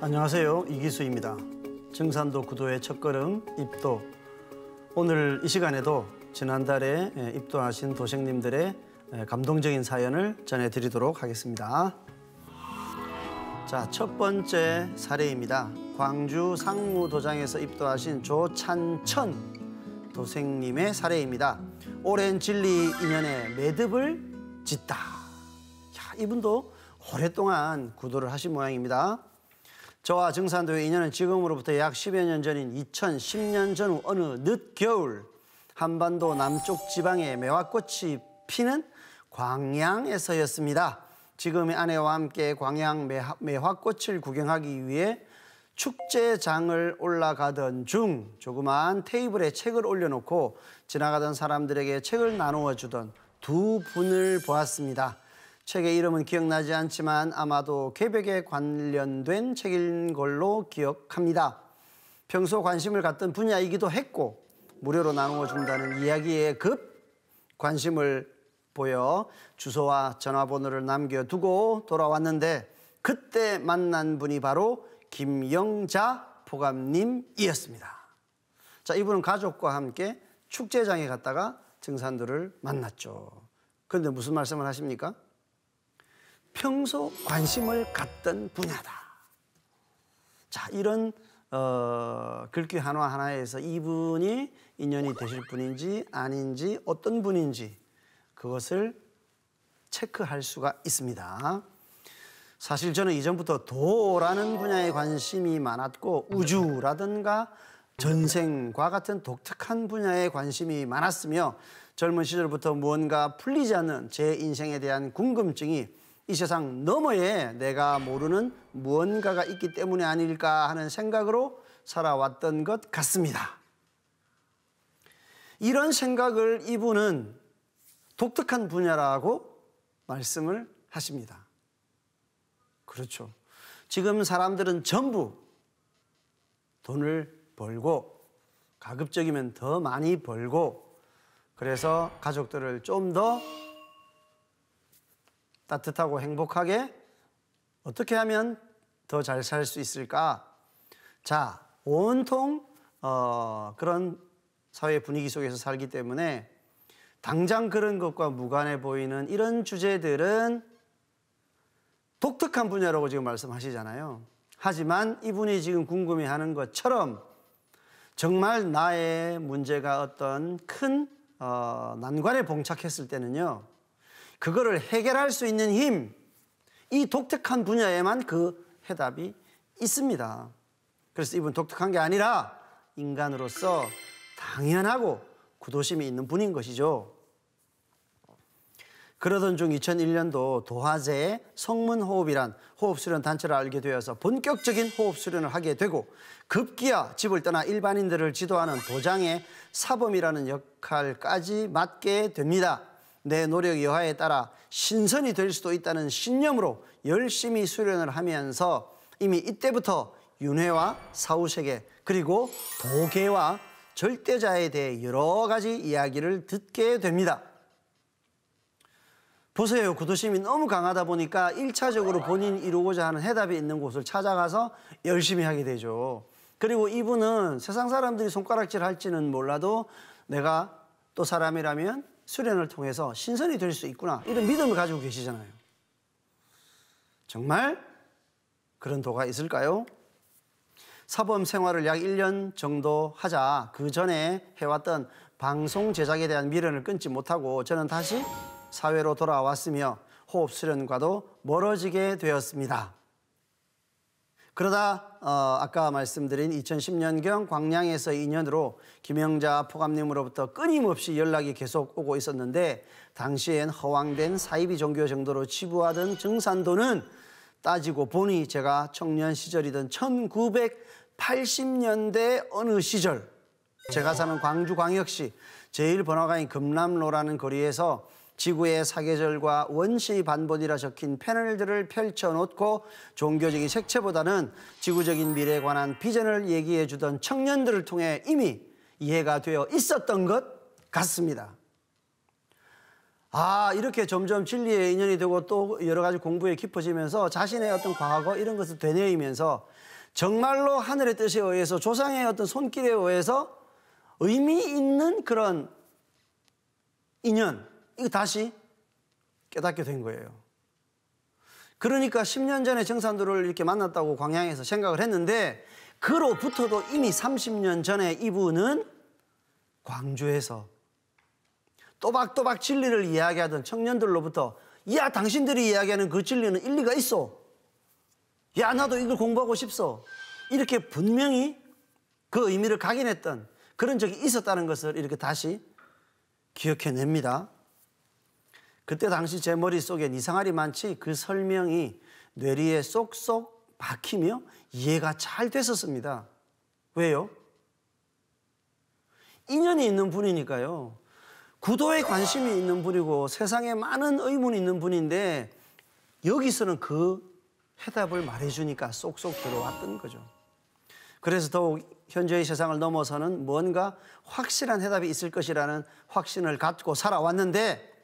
안녕하세요. 이기수입니다. 증산도 구도의 첫걸음 입도. 오늘 이 시간에도 지난달에 예, 입도하신 도생님들의 예, 감동적인 사연을 전해드리도록 하겠습니다. 자, 첫 번째 사례입니다. 광주 상무도장에서 입도하신 조찬천 도생님의 사례입니다. 오랜 진리 인연에 매듭을 짓다. 야, 이분도 오랫동안 구도를 하신 모양입니다. 저와 증산도의 인연은 지금으로부터 약 10여 년 전인 2010년 전후 어느 늦겨울 한반도 남쪽 지방의 매화꽃이 피는 광양에서였습니다. 지금의 아내와 함께 광양 매화꽃을 구경하기 위해 축제장을 올라가던 중 조그마한 테이블에 책을 올려놓고 지나가던 사람들에게 책을 나누어 주던 두 분을 보았습니다. 책의 이름은 기억나지 않지만 아마도 개벽에 관련된 책인 걸로 기억합니다. 평소 관심을 갖던 분야이기도 했고 무료로 나누어 준다는 이야기에 급 관심을 보여 주소와 전화번호를 남겨두고 돌아왔는데 그때 만난 분이 바로 김영자 포감님이었습니다. 자, 이분은 가족과 함께 축제장에 갔다가 증산도를 만났죠. 그런데 무슨 말씀을 하십니까? 평소 관심을 갖던 분야다. 자, 이런 어, 글귀 하나 하나에서 이분이 인연이 되실 분인지 아닌지 어떤 분인지 그것을 체크할 수가 있습니다. 사실 저는 이전부터 도라는 분야에 관심이 많았고 우주라든가 전생과 같은 독특한 분야에 관심이 많았으며 젊은 시절부터 무언가 풀리지 않는 제 인생에 대한 궁금증이 이 세상 너머에 내가 모르는 무언가가 있기 때문이 아닐까 하는 생각으로 살아왔던 것 같습니다. 이런 생각을 이분은 독특한 분야라고 말씀을 하십니다. 그렇죠. 지금 사람들은 전부 돈을 벌고 가급적이면 더 많이 벌고 그래서 가족들을 좀더 따뜻하고 행복하게 어떻게 하면 더 잘 살 수 있을까? 자, 온통 어, 그런 사회 분위기 속에서 살기 때문에 당장 그런 것과 무관해 보이는 이런 주제들은 독특한 분야라고 지금 말씀하시잖아요. 하지만 이분이 지금 궁금해하는 것처럼 정말 나의 문제가 어떤 큰 어, 난관에 봉착했을 때는요. 그거를 해결할 수 있는 힘, 이 독특한 분야에만 그 해답이 있습니다. 그래서 이분 독특한 게 아니라 인간으로서 당연하고 구도심이 있는 분인 것이죠. 그러던 중 2001년도 도화제의 성문호흡이란 호흡수련 단체를 알게 되어서 본격적인 호흡수련을 하게 되고 급기야 집을 떠나 일반인들을 지도하는 도장의 사범이라는 역할까지 맡게 됩니다. 내 노력 여하에 따라 신선이 될 수도 있다는 신념으로 열심히 수련을 하면서 이미 이때부터 윤회와 사후세계 그리고 도계와 절대자에 대해 여러 가지 이야기를 듣게 됩니다. 보세요. 구도심이 너무 강하다 보니까 일차적으로 본인 이루고자 하는 해답이 있는 곳을 찾아가서 열심히 하게 되죠. 그리고 이분은 세상 사람들이 손가락질 할지는 몰라도 내가 또 사람이라면 수련을 통해서 신선이 될 수 있구나 이런 믿음을 가지고 계시잖아요. 정말 그런 도가 있을까요? 사범 생활을 약 1년 정도 하자 그 전에 해왔던 방송 제작에 대한 미련을 끊지 못하고 저는 다시 사회로 돌아왔으며 호흡 수련과도 멀어지게 되었습니다. 그러다 어, 아까 말씀드린 2010년경 광양에서 인연으로 김영자 포감님으로부터 끊임없이 연락이 계속 오고 있었는데 당시엔 허황된 사이비 종교 정도로 치부하던 증산도는 따지고 보니 제가 청년 시절이던 1980년대 어느 시절 제가 사는 광주광역시 제일번화가인 금남로라는 거리에서 지구의 사계절과 원시 반본이라 적힌 패널들을 펼쳐놓고 종교적인 색채보다는 지구적인 미래에 관한 비전을 얘기해 주던 청년들을 통해 이미 이해가 되어 있었던 것 같습니다. 아, 이렇게 점점 진리의 인연이 되고 또 여러 가지 공부에 깊어지면서 자신의 어떤 과거 이런 것을 되뇌이면서 정말로 하늘의 뜻에 의해서 조상의 어떤 손길에 의해서 의미 있는 그런 인연, 이거 다시 깨닫게 된 거예요. 그러니까 10년 전에 정산도를 이렇게 만났다고 광양에서 생각을 했는데 그로부터도 이미 30년 전에 이분은 광주에서 또박또박 진리를 이야기하던 청년들로부터 야 당신들이 이야기하는 그 진리는 일리가 있어 야 나도 이걸 공부하고 싶소 이렇게 분명히 그 의미를 각인했던 그런 적이 있었다는 것을 이렇게 다시 기억해냅니다 그때 당시 제 머릿속엔 이상하리 많지 그 설명이 뇌리에 쏙쏙 박히며 이해가 잘 됐었습니다. 왜요? 인연이 있는 분이니까요. 구도에 관심이 있는 분이고 세상에 많은 의문이 있는 분인데 여기서는 그 해답을 말해주니까 쏙쏙 들어왔던 거죠. 그래서 더욱 현재의 세상을 넘어서는 뭔가 확실한 해답이 있을 것이라는 확신을 갖고 살아왔는데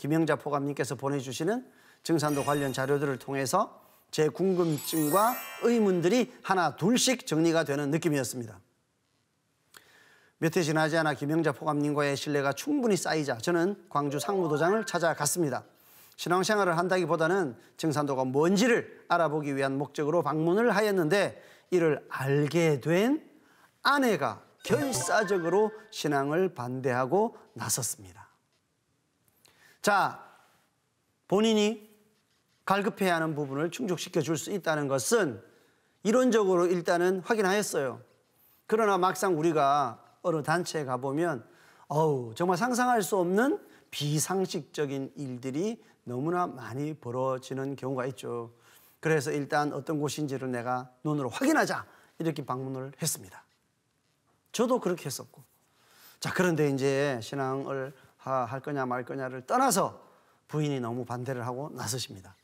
김영자 포감님께서 보내주시는 증산도 관련 자료들을 통해서 제 궁금증과 의문들이 하나 둘씩 정리가 되는 느낌이었습니다. 몇 해 지나지 않아 김영자 포감님과의 신뢰가 충분히 쌓이자 저는 광주 상무도장을 찾아갔습니다. 신앙생활을 한다기보다는 증산도가 뭔지를 알아보기 위한 목적으로 방문을 하였는데 이를 알게 된 아내가 결사적으로 신앙을 반대하고 나섰습니다. 자, 본인이 갈급해야 하는 부분을 충족시켜 줄 수 있다는 것은 이론적으로 일단은 확인하였어요. 그러나 막상 우리가 어느 단체에 가보면 어우, 정말 상상할 수 없는 비상식적인 일들이 너무나 많이 벌어지는 경우가 있죠. 그래서 일단 어떤 곳인지를 내가 눈으로 확인하자 이렇게 방문을 했습니다. 저도 그렇게 했었고. 자, 그런데 이제 신앙을 할 거냐 말 거냐를 떠나서 부인이 너무 반대를 하고 나서십니다.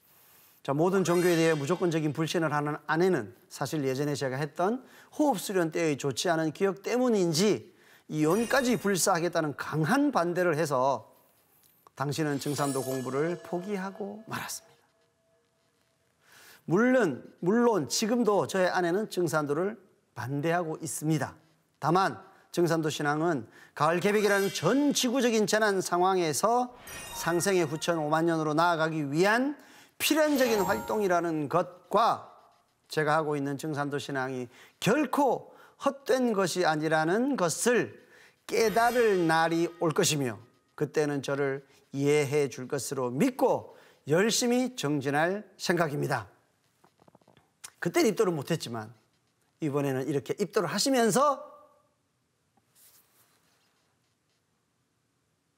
자, 모든 종교에 대해 무조건적인 불신을 하는 아내는 사실 예전에 제가 했던 호흡 수련 때의 좋지 않은 기억 때문인지 이혼까지 불사하겠다는 강한 반대를 해서 당신은 증산도 공부를 포기하고 말았습니다. 물론, 물론 지금도 저의 아내는 증산도를 반대하고 있습니다. 다만 증산도 신앙은 가을 개벽이라는 전 지구적인 재난 상황에서 상생의 후천 5만 년으로 나아가기 위한 필연적인 활동이라는 것과 제가 하고 있는 증산도 신앙이 결코 헛된 것이 아니라는 것을 깨달을 날이 올 것이며 그때는 저를 이해해 줄 것으로 믿고 열심히 정진할 생각입니다. 그때는 입도를 못했지만 이번에는 이렇게 입도를 하시면서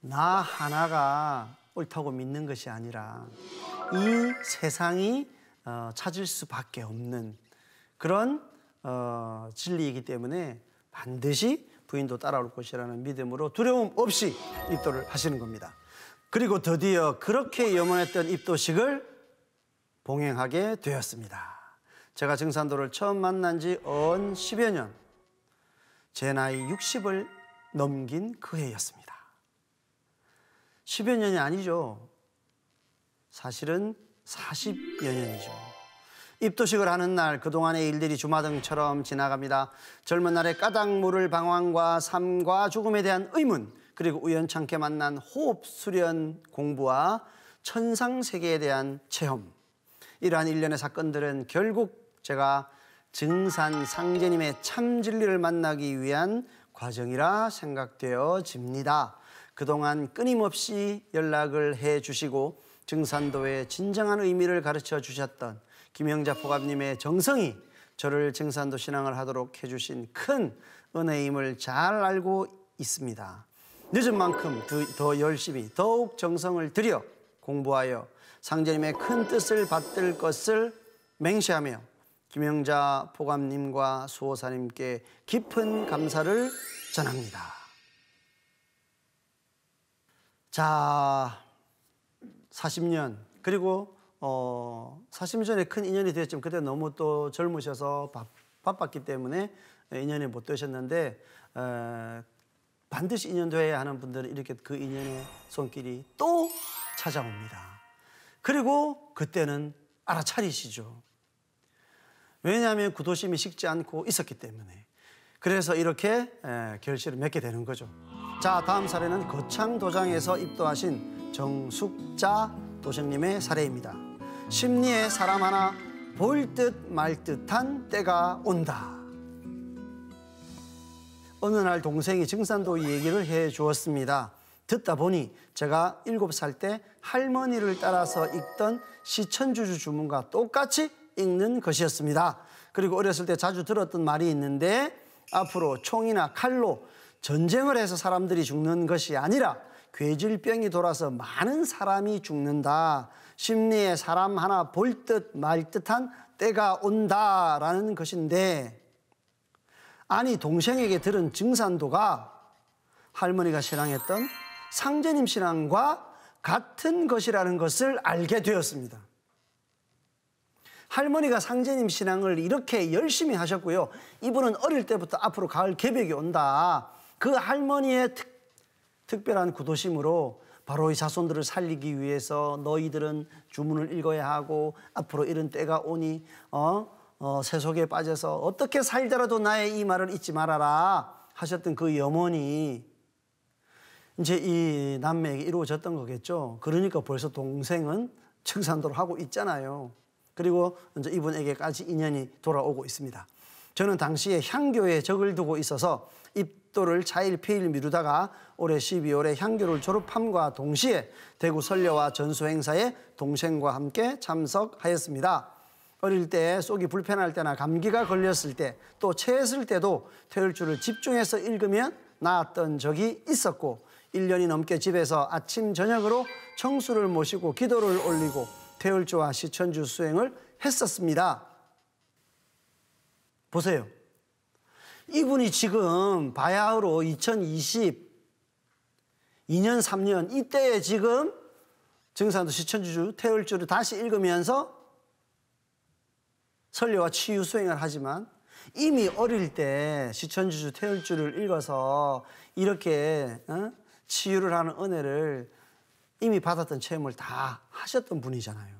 나 하나가 옳다고 믿는 것이 아니라 이 세상이 어, 찾을 수밖에 없는 그런 어, 진리이기 때문에 반드시 부인도 따라올 것이라는 믿음으로 두려움 없이 입도를 하시는 겁니다. 그리고 드디어 그렇게 염원했던 입도식을 봉행하게 되었습니다. 제가 증산도를 처음 만난 지언 10여 년, 제 나이 60을 넘긴 그 해였습니다. 10여 년이 아니죠. 사실은 40여 년이죠. 입도식을 하는 날 그동안의 일들이 주마등처럼 지나갑니다. 젊은 날의 까닭 물을 방황과 삶과 죽음에 대한 의문 그리고 우연찮게 만난 호흡 수련 공부와 천상 세계에 대한 체험 이러한 일련의 사건들은 결국 제가 증산 상제님의 참 진리를 만나기 위한 과정이라 생각되어집니다. 그동안 끊임없이 연락을 해 주시고 증산도의 진정한 의미를 가르쳐 주셨던 김영자 포감님의 정성이 저를 증산도 신앙을 하도록 해주신 큰 은혜임을 잘 알고 있습니다. 늦은 만큼 더, 더 열심히 더욱 정성을 들여 공부하여 상제님의 큰 뜻을 받들 것을 맹세하며 김영자 포감님과 수호사님께 깊은 감사를 전합니다. 자, 40년 그리고 어, 40년 전에 큰 인연이 되었지만 그때 너무 또 젊으셔서 바, 빴기 때문에 인연이 못 되셨는데 에, 반드시 인연돼야 하는 분들은 이렇게 그 인연의 손길이 또 찾아옵니다. 그리고 그때는 알아차리시죠. 왜냐하면 구도심이 식지 않고 있었기 때문에 그래서 이렇게 에, 결실을 맺게 되는 거죠. 자, 다음 사례는 거창도장에서 입도하신 정숙자 도생님의 사례입니다. 심리에 사람 하나 보일 듯말 듯한 때가 온다. 어느 날 동생이 증산도 얘기를 해 주었습니다. 듣다 보니 제가 일곱 살 때 할머니를 따라서 읽던 시천주주 주문과 똑같이 읽는 것이었습니다. 그리고 어렸을 때 자주 들었던 말이 있는데 앞으로 총이나 칼로 전쟁을 해서 사람들이 죽는 것이 아니라 괴질병이 돌아서 많은 사람이 죽는다. 심리에 사람 하나 볼 듯 말 듯한 때가 온다라는 것인데 아니 동생에게 들은 증산도가 할머니가 신앙했던 상제님 신앙과 같은 것이라는 것을 알게 되었습니다. 할머니가 상제님 신앙을 이렇게 열심히 하셨고요. 이분은 어릴 때부터 앞으로 가을 개벽이 온다. 그 할머니의 특, 특별한 구도심으로 바로 이 자손들을 살리기 위해서 너희들은 주문을 읽어야 하고 앞으로 이런 때가 오니 어? 어, 세속에 빠져서 어떻게 살더라도 나의 이 말을 잊지 말아라 하셨던 그 염원이 이제 이 남매에게 이루어졌던 거겠죠. 그러니까 벌써 동생은 청산도를 하고 있잖아요. 그리고 이제 이분에게까지 인연이 돌아오고 있습니다. 저는 당시에 향교에 적을 두고 있어서 입 입도를 자일피일 미루다가 올해 12월에 향교를 졸업함과 동시에 대구 설려와 전수 행사에 동생과 함께 참석하였습니다. 어릴 때 속이 불편할 때나 감기가 걸렸을 때 또 체했을 때도 퇴율주를 집중해서 읽으면 나았던 적이 있었고 1년이 넘게 집에서 아침 저녁으로 청수를 모시고 기도를 올리고 퇴율주와 시천주 수행을 했었습니다. 보세요. 이분이 지금 바야흐로 2022년, 3년 이때에 지금 증산도 시천주주 태율주를 다시 읽으면서 설례와 치유 수행을 하지만 이미 어릴 때 시천주주 태율주를 읽어서 이렇게 어? 치유를 하는 은혜를 이미 받았던 체험을 다 하셨던 분이잖아요.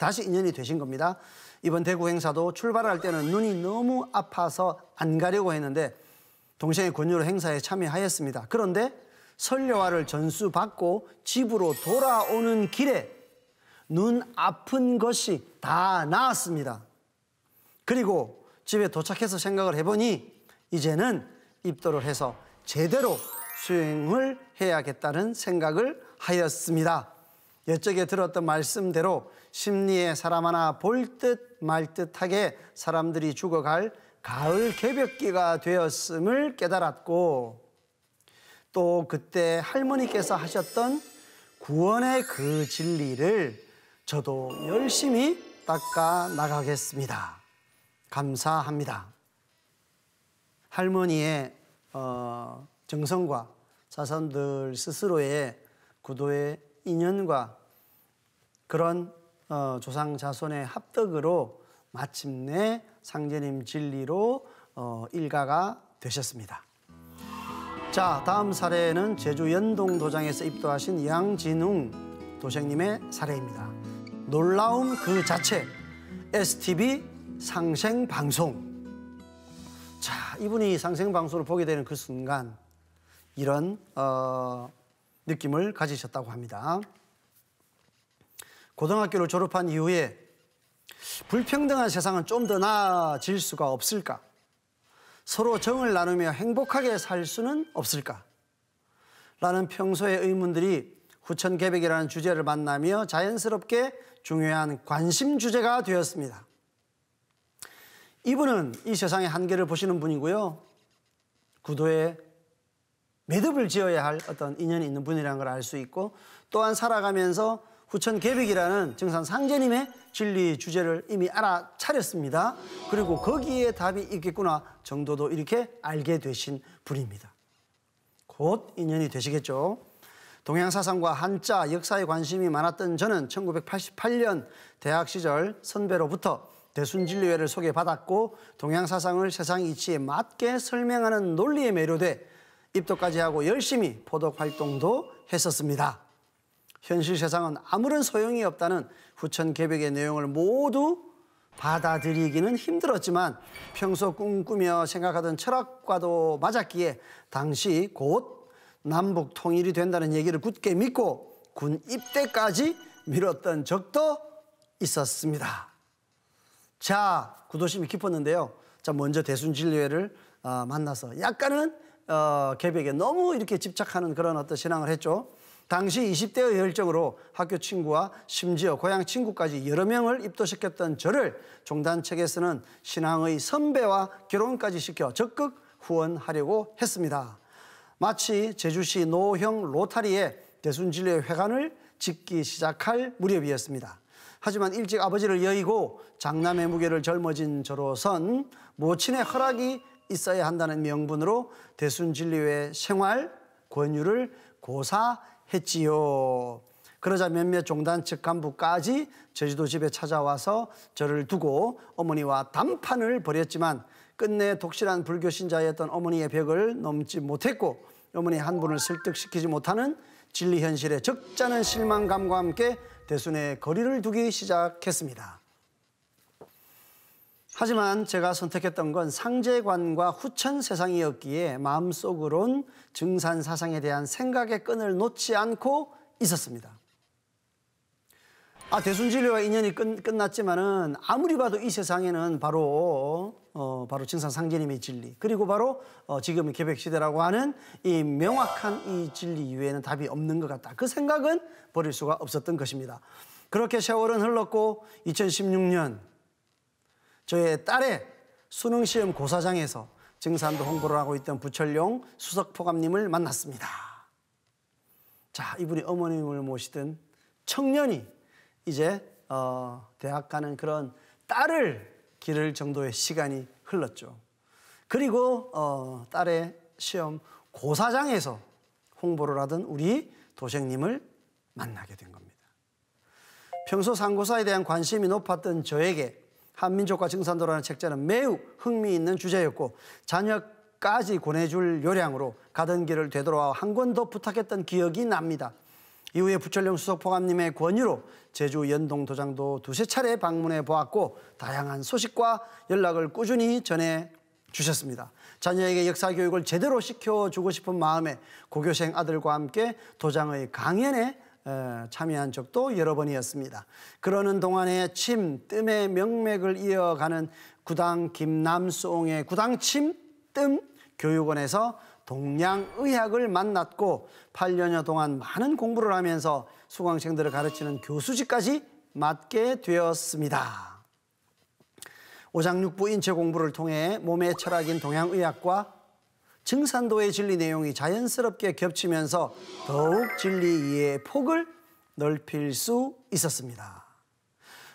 다시 인연이 되신 겁니다. 이번 대구 행사도 출발할 때는 눈이 너무 아파서 안 가려고 했는데 동생의 권유로 행사에 참여하였습니다. 그런데 설려화를 전수받고 집으로 돌아오는 길에 눈 아픈 것이 다 나았습니다. 그리고 집에 도착해서 생각을 해보니 이제는 입도를 해서 제대로 수행을 해야겠다는 생각을 하였습니다. 여쪽에 들었던 말씀대로 심리의 사람 하나 볼 듯 말 듯하게 사람들이 죽어갈 가을 개벽기가 되었음을 깨달았고 또 그때 할머니께서 하셨던 구원의 그 진리를 저도 열심히 닦아 나가겠습니다. 감사합니다. 할머니의 어, 정성과 자손들 스스로의 구도의 인연과 그런 어, 조상 자손의 합덕으로 마침내 상제님 진리로 어, 일가가 되셨습니다. 자, 다음 사례는 제주 연동 도장에서 입도하신 양진웅 도생님의 사례입니다. 놀라움 그 자체, STV 상생 방송. 자, 이분이 상생 방송을 보게 되는 그 순간 이런 어, 느낌을 가지셨다고 합니다. 고등학교를 졸업한 이후에 불평등한 세상은 좀 더 나아질 수가 없을까? 서로 정을 나누며 행복하게 살 수는 없을까? 라는 평소의 의문들이 후천개백이라는 주제를 만나며 자연스럽게 중요한 관심 주제가 되었습니다. 이분은 이 세상의 한계를 보시는 분이고요. 구도에 매듭을 지어야 할 어떤 인연이 있는 분이라는 걸 알 수 있고 또한 살아가면서 후천 계백이라는 증산 상제님의 진리 주제를 이미 알아차렸습니다. 그리고 거기에 답이 있겠구나 정도도 이렇게 알게 되신 분입니다. 곧 인연이 되시겠죠. 동양사상과 한자, 역사에 관심이 많았던 저는 1988년 대학 시절 선배로부터 대순진리회를 소개받았고 동양사상을 세상 이치에 맞게 설명하는 논리에 매료돼 입도까지 하고 열심히 포덕 활동도 했었습니다. 현실 세상은 아무런 소용이 없다는 후천 개벽의 내용을 모두 받아들이기는 힘들었지만 평소 꿈꾸며 생각하던 철학과도 맞았기에 당시 곧 남북 통일이 된다는 얘기를 굳게 믿고 군 입대까지 미뤘던 적도 있었습니다. 자, 구도심이 깊었는데요. 자, 먼저 대순진례를 어, 만나서 약간은 어, 개벽에 너무 이렇게 집착하는 그런 어떤 신앙을 했죠. 당시 20대의 열정으로 학교 친구와 심지어 고향 친구까지 여러 명을 입도시켰던 저를 종단 책에서는 신앙의 선배와 결혼까지 시켜 적극 후원하려고 했습니다. 마치 제주시 노형 로타리에 대순진례 회관을 짓기 시작할 무렵이었습니다. 하지만 일찍 아버지를 여의고 장남의 무게를 젊어진 저로선 모친의 허락이 있어야 한다는 명분으로 대순진리회 생활 권유를 고사 했지요. 그러자 몇몇 종단 측 간부까지 제주도 집에 찾아와서 저를 두고 어머니와 담판을 벌였지만 끝내 독실한 불교 신자였던 어머니의 벽을 넘지 못했고 어머니 한 분을 설득시키지 못하는 진리 현실의 적잖은 실망감과 함께 대순의 거리를 두기 시작했습니다. 하지만 제가 선택했던 건 상제관과 후천 세상이었기에 마음속으론 증산 사상에 대한 생각의 끈을 놓지 않고 있었습니다. 아, 대순진료와 인연이 끝, 끝났지만은 아무리 봐도 이 세상에는 바로 어, 바로 증산 상제님의 진리 그리고 바로 어, 지금 개백 시대라고 하는 이 명확한 이 진리 이외에는 답이 없는 것 같다. 그 생각은 버릴 수가 없었던 것입니다. 그렇게 세월은 흘렀고 2016년 저의 딸의 수능시험 고사장에서 증산도 홍보를 하고 있던 부철용 수석포감님을 만났습니다. 자, 이분이 어머님을 모시던 청년이 이제 어, 대학 가는 그런 딸을 기를 정도의 시간이 흘렀죠. 그리고 어, 딸의 시험 고사장에서 홍보를 하던 우리 도생님을 만나게 된 겁니다. 평소 상고사에 대한 관심이 높았던 저에게 한민족과 증산도라는 책자는 매우 흥미있는 주제였고 자녀까지 권해줄 요량으로 가던 길을 되돌아 와한 권 더 부탁했던 기억이 납니다. 이후에 부철령 수석 포감님의 권유로 제주 연동 도장도 두세 차례 방문해 보았고 다양한 소식과 연락을 꾸준히 전해 주셨습니다. 자녀에게 역사 교육을 제대로 시켜주고 싶은 마음에 고교생 아들과 함께 도장의 강연에 참여한 적도 여러 번이었습니다. 그러는 동안에 침, 뜸의 명맥을 이어가는 구당 김남수옹의 구당침, 뜸 교육원에서 동양의학을 만났고 8년여 동안 많은 공부를 하면서 수강생들을 가르치는 교수직까지 맡게 되었습니다. 오장육부 인체 공부를 통해 몸의 철학인 동양의학과 증산도의 진리 내용이 자연스럽게 겹치면서 더욱 진리 이해의 폭을 넓힐 수 있었습니다.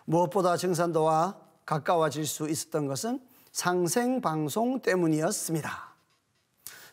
무엇보다 증산도와 가까워질 수 있었던 것은 상생방송 때문이었습니다.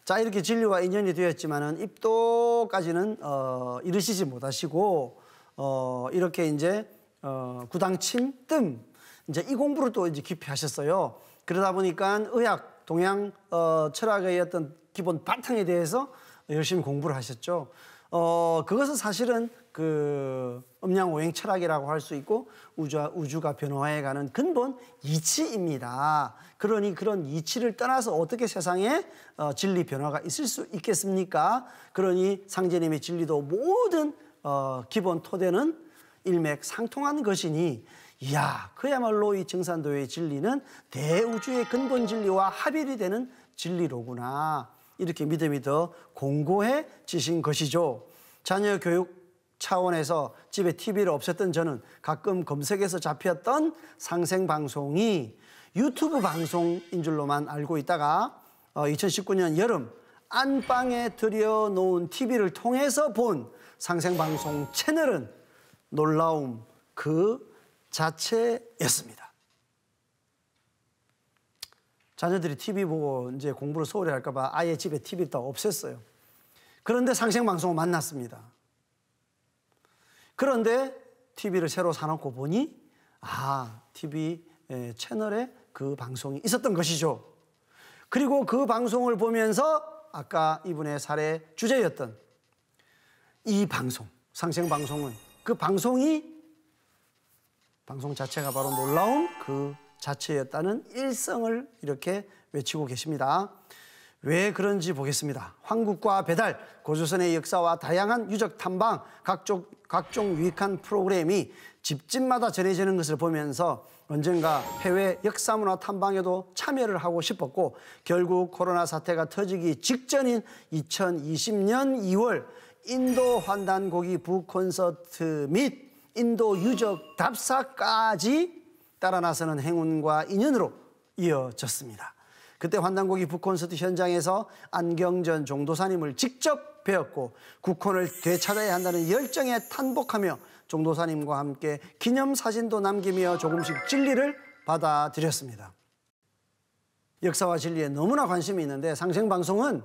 자 이렇게 진리와 인연이 되었지만은 입도까지는 어, 이르시지 못하시고 어, 이렇게 이제 어, 구당 침뜸 이제 이 공부를 또 이제 깊이 하셨어요. 그러다 보니까 의학 동양 어, 철학의 어떤 기본 바탕에 대해서 열심히 공부를 하셨죠. 어, 그것은 사실은 그 음양오행 철학이라고 할 수 있고 우주, 와 우주가 변화해 가는 근본 이치입니다. 그러니 그런 이치를 떠나서 어떻게 세상에 어, 진리 변화가 있을 수 있겠습니까? 그러니 상제님의 진리도 모든 어, 기본 토대는 일맥상통한 것이니 이야, 그야말로 이 증산도의 진리는 대우주의 근본 진리와 합일이 되는 진리로구나. 이렇게 믿음이 더 공고해지신 것이죠. 자녀 교육 차원에서 집에 TV를 없앴던 저는 가끔 검색해서 잡혔던 상생 방송이 유튜브 방송인 줄로만 알고 있다가 2019년 어, 여름 안방에 들여놓은 TV를 통해서 본 상생 방송 채널은 놀라움 그 자체였습니다. 자녀들이 TV 보고 이제 공부를 소홀히 할까봐 아예 집에 t v 다 없앴어요. 그런데 상생방송을 만났습니다. 그런데 TV를 새로 사놓고 보니 아, TV 예, 채널에 그 방송이 있었던 것이죠. 그리고 그 방송을 보면서 아까 이분의 사례 주제였던 이 방송, 상생방송은 그 방송이 방송 자체가 바로 놀라움 그 자체였다는 일성을 이렇게 외치고 계십니다. 왜 그런지 보겠습니다. 황국과 배달, 고조선의 역사와 다양한 유적 탐방, 각종, 각종 유익한 프로그램이 집집마다 전해지는 것을 보면서 언젠가 해외 역사문화 탐방에도 참여를 하고 싶었고 결국 코로나 사태가 터지기 직전인 2020년 2월 인도 환단고기 북콘서트 및 인도 유적 답사까지 따라 나서는 행운과 인연으로 이어졌습니다. 그때 환단곡이 북콘서트 현장에서 안경전 종도사님을 직접 배웠고 국콘을 되찾아야 한다는 열정에 탄복하며 종도사님과 함께 기념사진도 남기며 조금씩 진리를 받아들였습니다. 역사와 진리에 너무나 관심이 있는데 상생방송은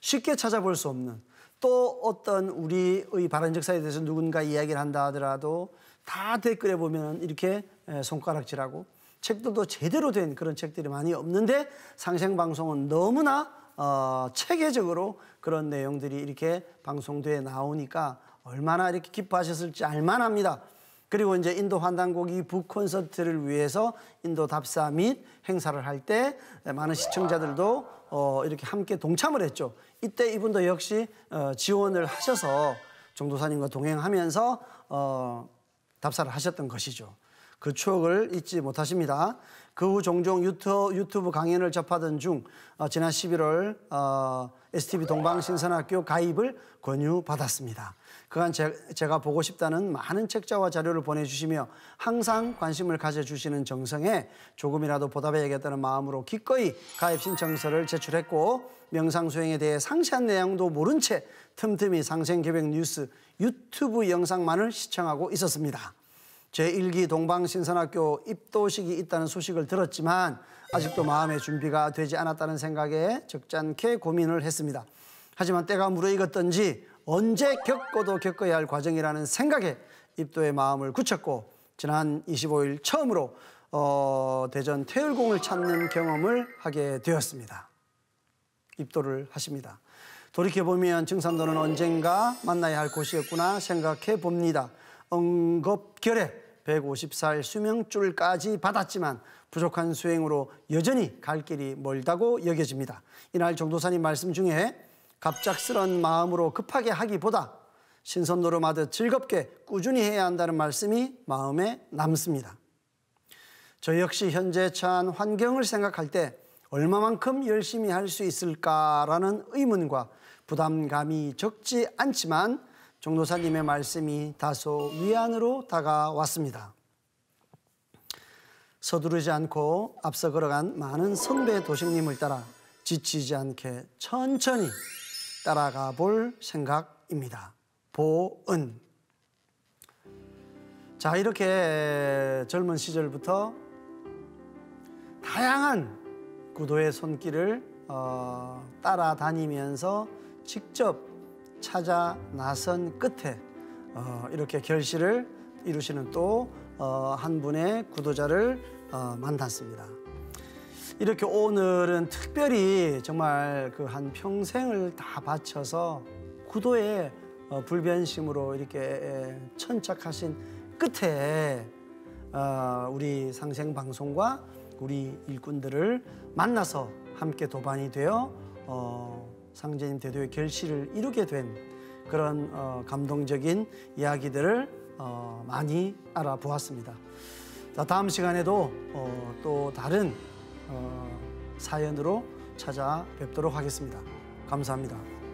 쉽게 찾아볼 수 없는 또 어떤 우리의 발언 적사에 대해서 누군가 이야기를 한다 하더라도 다 댓글에 보면 이렇게 손가락질하고 책들도 제대로 된 그런 책들이 많이 없는데 상생방송은 너무나 어, 체계적으로 그런 내용들이 이렇게 방송돼 나오니까 얼마나 이렇게 기뻐하셨을지 알만합니다. 그리고 이제 인도 환단곡이 북 콘서트를 위해서 인도 답사 및 행사를 할 때 많은 시청자들도 어, 이렇게 함께 동참을 했죠. 이때 이분도 역시 어, 지원을 하셔서 종도사님과 동행하면서 어, 답사를 하셨던 것이죠. 그 추억을 잊지 못하십니다. 그 후 종종 유튜, 유튜브 강연을 접하던 중 어, 지난 11월 어, STV 동방신선학교 가입을 권유받았습니다. 그간 제, 제가 보고 싶다는 많은 책자와 자료를 보내주시며 항상 관심을 가져주시는 정성에 조금이라도 보답해야겠다는 마음으로 기꺼이 가입 신청서를 제출했고 명상 수행에 대해 상세한 내용도 모른 채 틈틈이 상생계획 뉴스 유튜브 영상만을 시청하고 있었습니다. 제1기 동방신선학교 입도식이 있다는 소식을 들었지만 아직도 마음의 준비가 되지 않았다는 생각에 적잖게 고민을 했습니다. 하지만 때가 무르익었던지 언제 겪어도 겪어야 할 과정이라는 생각에 입도의 마음을 굳혔고 지난 25일 처음으로 어, 대전 태율공을 찾는 경험을 하게 되었습니다. 입도를 하십니다. 돌이켜보면 증산도는 언젠가 만나야 할 곳이었구나 생각해 봅니다. 응급결에 1 5 4살 수명줄까지 받았지만 부족한 수행으로 여전히 갈 길이 멀다고 여겨집니다. 이날 정도사님 말씀 중에 갑작스런 마음으로 급하게 하기보다 신선도를 맞듯 즐겁게 꾸준히 해야 한다는 말씀이 마음에 남습니다. 저 역시 현재 처한 환경을 생각할 때 얼마만큼 열심히 할 수 있을까라는 의문과 부담감이 적지 않지만 정도사님의 말씀이 다소 위안으로 다가왔습니다. 서두르지 않고 앞서 걸어간 많은 선배 도식님을 따라 지치지 않게 천천히 따라가 볼 생각입니다. 보은. 자, 이렇게 젊은 시절부터 다양한 구도의 손길을 어, 따라다니면서 직접 찾아 나선 끝에 어, 이렇게 결실을 이루시는 또한 어, 분의 구도자를 어, 만났습니다. 이렇게 오늘은 특별히 정말 그 한 평생을 다 바쳐서 구도에 어, 불변심으로 이렇게 천착하신 끝에 어, 우리 상생 방송과 우리 일꾼들을 만나서 함께 도반이 되어 어, 상제님 대도의 결실을 이루게 된 그런 어, 감동적인 이야기들을 어, 많이 알아보았습니다. 자, 다음 시간에도 어, 또 다른 어, 사연으로 찾아뵙도록 하겠습니다. 감사합니다.